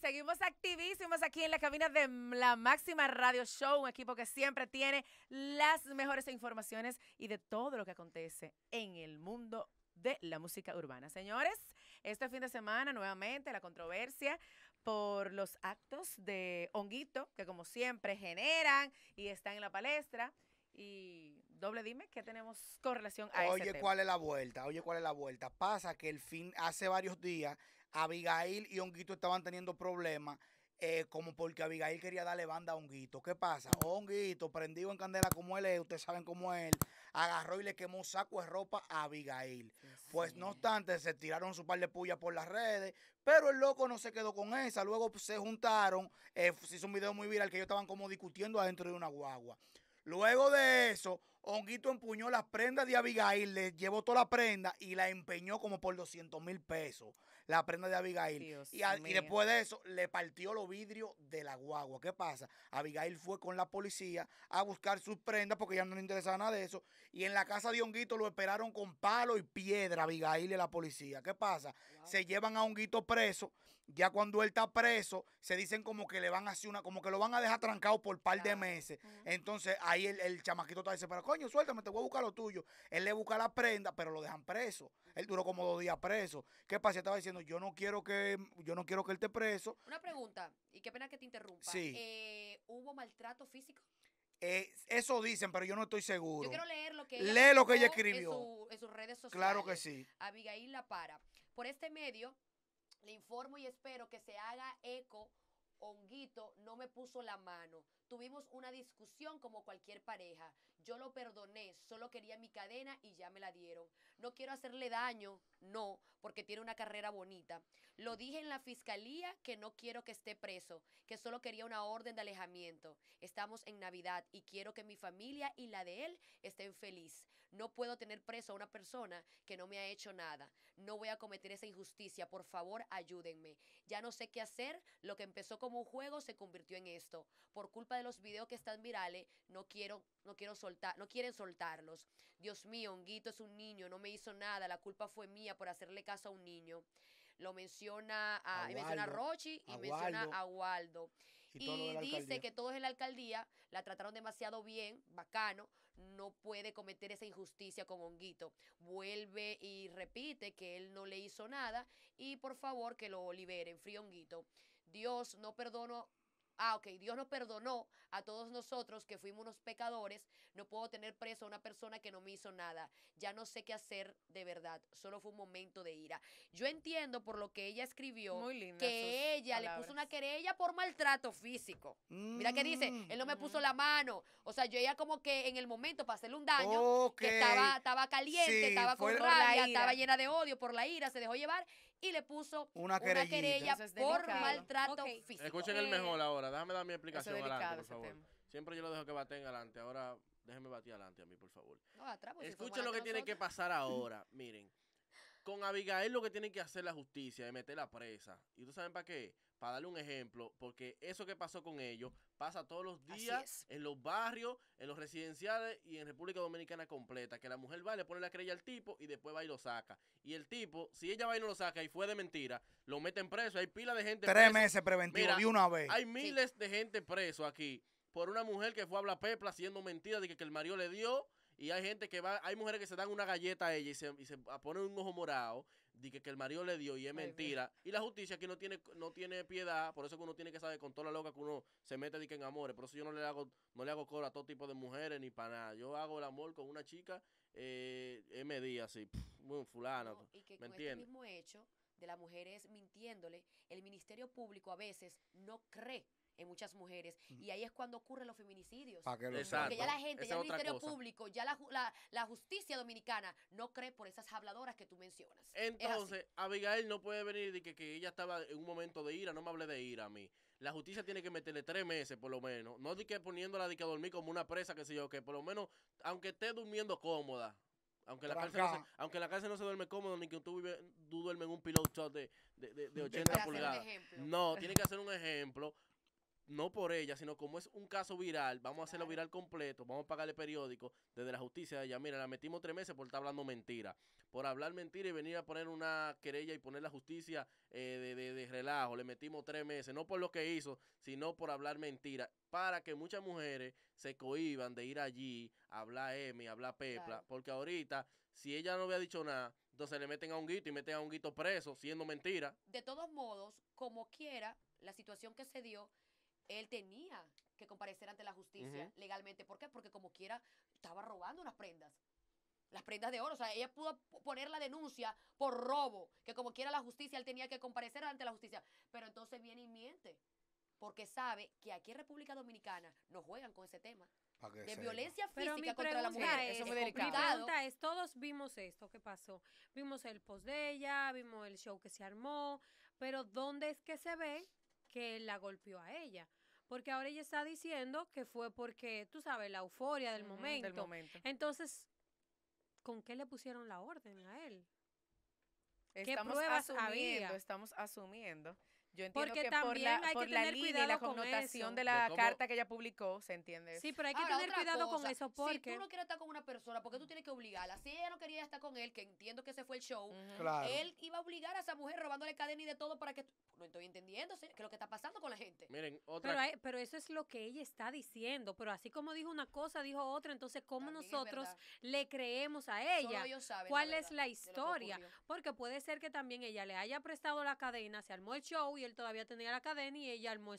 seguimos activísimos aquí en la cabina de la Máxima Radio Show, un equipo que siempre tiene las mejores informaciones y de todo lo que acontece en el mundo de la música urbana. Señores, este fin de semana nuevamente la controversia por los actos de Honguito, que como siempre generan y están en la palestra. Y doble dime, ¿qué tenemos con relación a Oye, ¿cuál es la vuelta? Oye, ¿cuál es la vuelta? Pasa que el fin, hace varios días, Abigail y Honguito estaban teniendo problemas. Eh, como porque Abigail quería darle banda a Honguito. ¿Qué pasa? Oh, Honguito, prendido en candela como él es, ustedes saben cómo él, agarró y le quemó saco de ropa a Abigail. pues no obstante, se tiraron su par de puyas por las redes, pero el loco no se quedó con esa. Luego se juntaron, eh, se hizo un video muy viral que ellos estaban como discutiendo adentro de una guagua. Luego de eso, Honguito empuñó las prendas de Abigail, le llevó toda la prenda y la empeñó como por 200 mil pesos, la prenda de Abigail. y, después de eso, le partió los vidrios de la guagua. ¿Qué pasa? Abigail fue con la policía a buscar sus prendas porque ya no le interesaba nada de eso. Y en la casa de Honguito lo esperaron con palo y piedra, Abigail y la policía. ¿Qué pasa? Se llevan a Honguito preso ya cuando él está preso, se dicen como que le van a hacer una, como que lo van a dejar trancado por par de meses. Entonces ahí el, el chamaquito está diciendo, pero coño, suéltame, te voy a buscar lo tuyo. Él le busca la prenda, pero lo dejan preso. Él duró como dos días preso. ¿Qué pasa? estaba diciendo, yo no quiero que, yo no quiero que él esté preso. Una pregunta, y qué pena que te interrumpa. Sí. Eh, ¿Hubo maltrato físico? Eh, eso dicen, pero yo no estoy seguro. Yo quiero leer lo que ella, Lee lo que ella escribió. en, sus redes sociales. Claro que sí. Abigail La Para. Por este medio, le informo y espero que se haga eco. Honguito no me puso la mano. Tuvimos una discusión como cualquier pareja. Yo lo perdoné, solo quería mi cadena y ya me la dieron. No quiero hacerle daño, no, porque tiene una carrera bonita. Lo dije en la fiscalía que no quiero que esté preso, que solo quería una orden de alejamiento. Estamos en Navidad y quiero que mi familia y la de él estén feliz. No puedo tener preso a una persona que no me ha hecho nada. No voy a cometer esa injusticia. Por favor, ayúdenme. Ya no sé qué hacer. Lo que empezó como un juego se convirtió en esto. Por culpa de los videos que están virales, no quiero, no quiero no quieren soltarlos. Dios mío, Honguito es un niño, no me hizo nada, la culpa fue mía por hacerle caso a un niño. Lo menciona a, menciona a Rochi y menciona a Waldo. Y, dice que todos en la alcaldía la trataron demasiado bien, bacano, no puede cometer esa injusticia con Honguito. Vuelve y repite que él no le hizo nada y por favor que lo liberen, frío Honguito. Dios, no perdono ah, ok, Dios nos perdonó a todos nosotros que fuimos unos pecadores, no puedo tener preso a una persona que no me hizo nada, ya no sé qué hacer de verdad, solo fue un momento de ira. Yo entiendo por lo que ella escribió que ella le puso una querella por maltrato físico. Mira que dice, él no me puso mm. la mano, o sea, yo ella como que en el momento para hacerle un daño, que estaba, caliente, estaba con rabia, estaba llena de odio por la ira, se dejó llevar y le puso una, querella por maltrato físico. Escuchen el eh, mejor ahora, déjame dar mi explicación adelante, favor. Siempre yo lo dejo que baten adelante, ahora déjenme batir adelante a mí, por favor. Escuchen lo que tiene que pasar ahora, miren. Con Abigail lo que tiene que hacer la justicia es meterla presa. ¿Y tú saben para qué? Para darle un ejemplo, porque eso que pasó con ellos pasa todos los días en los barrios, en los residenciales y en República Dominicana completa. Que la mujer va, le pone la crey al tipo y después va y lo saca. Y el tipo, si ella va y no lo saca y fue de mentira, lo meten preso. Hay pila de gente Tres meses preventivo de una vez. Hay miles de gente preso aquí por una mujer que fue a hablar pepla haciendo mentira de que, que el marido le dio y hay gente que va, hay mujeres que se dan una galleta a ella y se, y se ah, ponen un ojo morado, de que, el marido le dio y es mentira. Y la justicia aquí no tiene, no tiene piedad, por eso que uno tiene que saber con toda la loca que uno se mete de que en amores. Por eso yo no le hago, no le hago cola a todo tipo de mujeres ni para nada. Yo hago el amor con una chica eh, media así, muy fulana. y que con este mismo hecho de la mujer es mintiéndole, el Ministerio Público a veces no cree en muchas mujeres. Y ahí es cuando ocurren los feminicidios. Porque ya la gente, ya el Ministerio Público, ya la, la, la, justicia dominicana no cree por esas habladoras que tú mencionas. Entonces, Abigail no puede venir y que, que, ella estaba en un momento de ira, no me hable de ira a mí. La justicia tiene que meterle tres meses por lo menos. No di que poniéndola de que dormir como una presa, que sé yo, que por lo menos, aunque esté durmiendo cómoda, aunque la, cárcel no se, aunque la cárcel no se duerme cómoda, ni que tú, duermes en un piloto de, de, de, de 80 pulgadas. No, tiene que hacer un ejemplo no por ella, sino como es un caso viral, vamos a hacerlo viral completo, vamos a pagarle periódico desde la justicia de ella. Mira, la metimos tres meses por estar hablando mentira, por hablar mentira y venir a poner una querella y poner la justicia eh, de, relajo. Le metimos tres meses, no por lo que hizo, sino por hablar mentira para que muchas mujeres se cohiban de ir allí a hablar M, a hablar Pepla, porque ahorita, si ella no había dicho nada, entonces le meten a un guito y meten a un guito preso, siendo mentira. De todos modos, como quiera, la situación que se dio él tenía que comparecer ante la justicia legalmente. ¿Por qué? Porque como quiera, estaba robando unas prendas. Las prendas de oro. O sea, ella pudo poner la denuncia por robo, que como quiera la justicia, él tenía que comparecer ante la justicia. Pero entonces viene y miente, porque sabe que aquí en República Dominicana no juegan con ese tema. De violencia física contra la mujer. Es, eso es muy Mi eh, pregunta es, todos vimos esto que pasó. Vimos el post de ella, vimos el show que se armó, pero ¿dónde es que se ve que la golpeó a ella. Porque ahora ella está diciendo que fue porque, tú sabes, la euforia del, momento. momento. Entonces, ¿con qué le pusieron la orden a él? ¿Qué estamos asumiendo, Estamos asumiendo yo entiendo que también por la, hay que tener línea la connotación de la carta que ella publicó, se entiende. Sí, pero hay que tener cuidado con eso porque... Si tú no quieres estar con una persona, porque tú tienes que obligarla? Si ella no quería estar con él, que entiendo que ese fue el show, él iba a obligar a esa mujer robándole cadena y de todo para que... No estoy entendiendo ¿sí? que es lo que está pasando con la gente. Miren, otra... Pero, eso es lo que ella está diciendo, pero así como dijo una cosa, dijo otra, entonces ¿cómo nosotros le creemos a ella? ¿Cuál es la historia? Porque puede ser que también ella le haya prestado la cadena, se armó el show y él todavía tenía la cadena y ella armó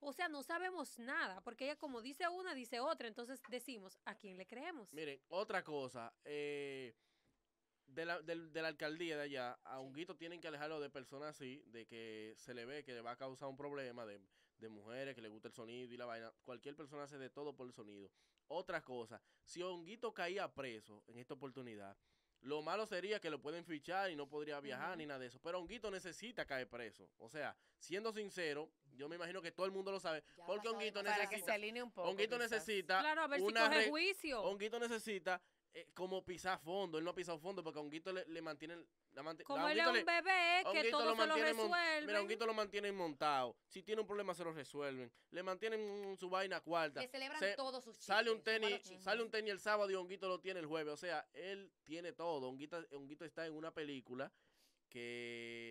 O sea, no sabemos nada, porque ella como dice una, dice otra, entonces decimos, ¿a quién le creemos? Miren, otra cosa, eh, de, la, alcaldía de allá, a Honguito tienen que alejarlo de personas así, de que se le ve que le va a causar un problema de, de mujeres, que le gusta el sonido y la vaina. Cualquier persona hace de todo por el sonido. Otra cosa, si Honguito caía preso en esta oportunidad, lo malo sería que lo pueden fichar y no podría viajar ni nada de eso. Pero Honguito necesita caer preso. O sea, siendo sincero, yo me imagino que todo el mundo lo sabe. porque Honguito necesita. un Honguito necesita. Claro, a ver si coge juicio. Honguito necesita eh, como pisar fondo. Él no ha pisado fondo porque Honguito le, le mantiene. como él es un bebé, que todo se lo resuelve. Mira, Honguito lo mantiene montado. Si tiene un problema, se lo resuelven. Le mantienen su vaina cuarta. Que celebran todos sus chistes. Sale un tenis, sale un tenis el sábado y Honguito lo tiene el jueves. O sea, él tiene todo. Honguito, Honguito está en una película que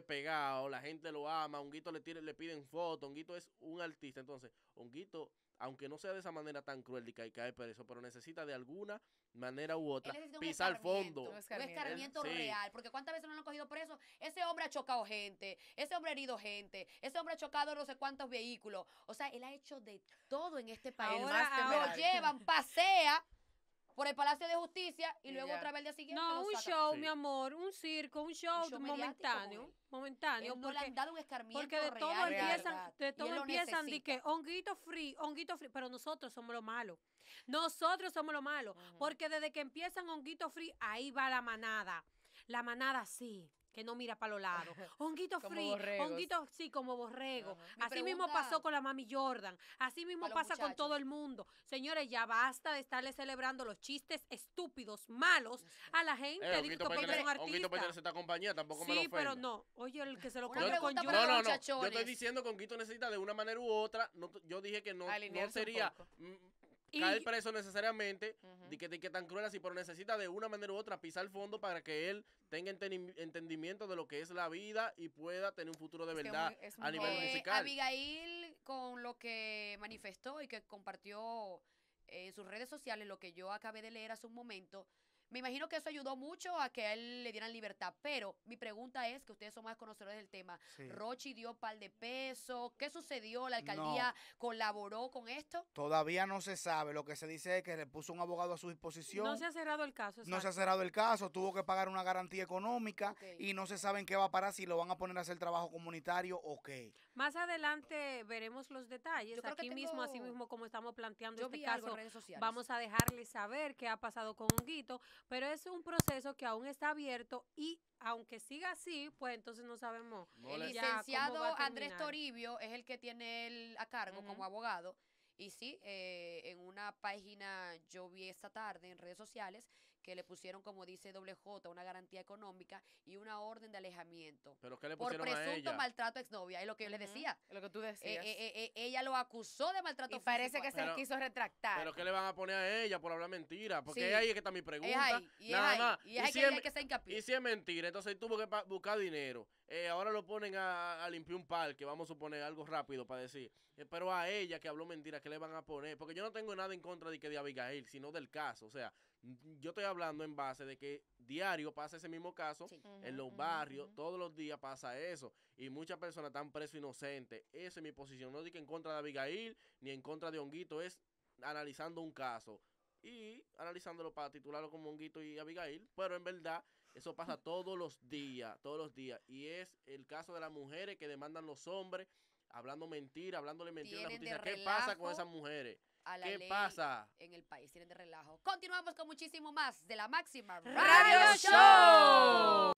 pegado, la gente lo ama, Honguito le, le piden fotos, Honguito es un artista. Entonces, Honguito, aunque no sea de esa manera tan cruel y cae por eso pero necesita de alguna manera u otra pisar fondo. Un escarmiento, real, porque cuántas veces no lo han cogido por eso Ese hombre ha chocado gente, ese hombre ha herido gente, ese hombre ha chocado no sé cuántos vehículos. O sea, él ha hecho de todo en este país. lo llevan, pasea por el Palacio de Justicia y, luego otra vez el día siguiente. No, un show, mi amor, un circo, un show, momentáneo. Momentáneo. no porque, un escarmiento. Porque de todo empiezan, de todo empiezan de que honguito free, honguito free. Pero nosotros somos lo malo. Nosotros somos lo malo. Porque desde que empiezan honguito free, ahí va la manada. La manada sí que no mira para los lados. Honguito free, honguito, sí, como borrego. Así mismo pasó con la mami Jordan. Así mismo pasa con todo el mundo. Señores, ya basta de estarle celebrando los chistes estúpidos, malos a la gente. Eh, honguito puede honguito esta compañía, tampoco sí, me lo Sí, pero no. Oye, el que se lo comió con Jordan. No, Yo estoy diciendo que Honguito necesita de una manera u otra. yo dije que no, no sería y... caer preso necesariamente, de, que, de que, tan cruel así, pero necesita de una manera u otra pisar el fondo para que él tenga entendimiento de lo que es la vida y pueda tener un futuro de verdad a nivel eh, musical. Abigail, con lo que manifestó y que compartió eh, en sus redes sociales, lo que yo acabé de leer hace un momento, me imagino que eso ayudó mucho a que a él le dieran libertad, pero mi pregunta es, que ustedes son más conocedores del tema, Rochi dio pal de peso, ¿qué sucedió? ¿La alcaldía colaboró con esto? Todavía no se sabe, lo que se dice es que le puso un abogado a su disposición. No se ha cerrado el caso. No se ha cerrado el caso, tuvo que pagar una garantía económica y no se sabe en qué va a parar, si lo van a poner a hacer trabajo comunitario o qué. Más adelante veremos los detalles. Aquí mismo, así mismo como estamos planteando este caso, vamos a dejarle saber qué ha pasado con Honguito, pero es un proceso que aún está abierto y aunque siga así, pues entonces no sabemos. el eh, licenciado Andrés Toribio es el que tiene él a cargo como abogado. Y sí, eh, en una página yo vi esta tarde en redes sociales que le pusieron, como dice WJ, una garantía económica y una orden de alejamiento. ¿Pero qué le pusieron Por presunto maltrato exnovia, es lo que yo les decía. lo que tú decías. Eh, eh, eh, ella lo acusó de maltrato y parece que se quiso retractar. ¿Pero qué le van a poner a ella por hablar mentira? Porque ahí es que está mi pregunta. y ahí. Y, que, es, hincapié. Y si es mentira, entonces tuvo que buscar dinero. ahora lo ponen a, a, limpiar un parque, vamos a suponer algo rápido para decir. pero a ella que habló mentira, ¿qué le van a poner? Porque yo no tengo nada en contra de que de Abigail, sino del caso. O sea, yo estoy hablando en base de que diario pasa ese mismo caso en los barrios, todos los días pasa eso. Y muchas personas están presos inocentes. Esa es mi posición. No digo en contra de Abigail ni en contra de Honguito, es analizando un caso y analizándolo para titularlo como Honguito y Abigail, pero en verdad eso pasa todos los días, todos los días. Y es el caso de las mujeres que demandan los hombres hablando mentira, hablándole mentira a la justicia. ¿Qué pasa con esas mujeres? ¿Qué pasa? En el país tienen de relajo. Continuamos con muchísimo más de la Máxima Radio Show.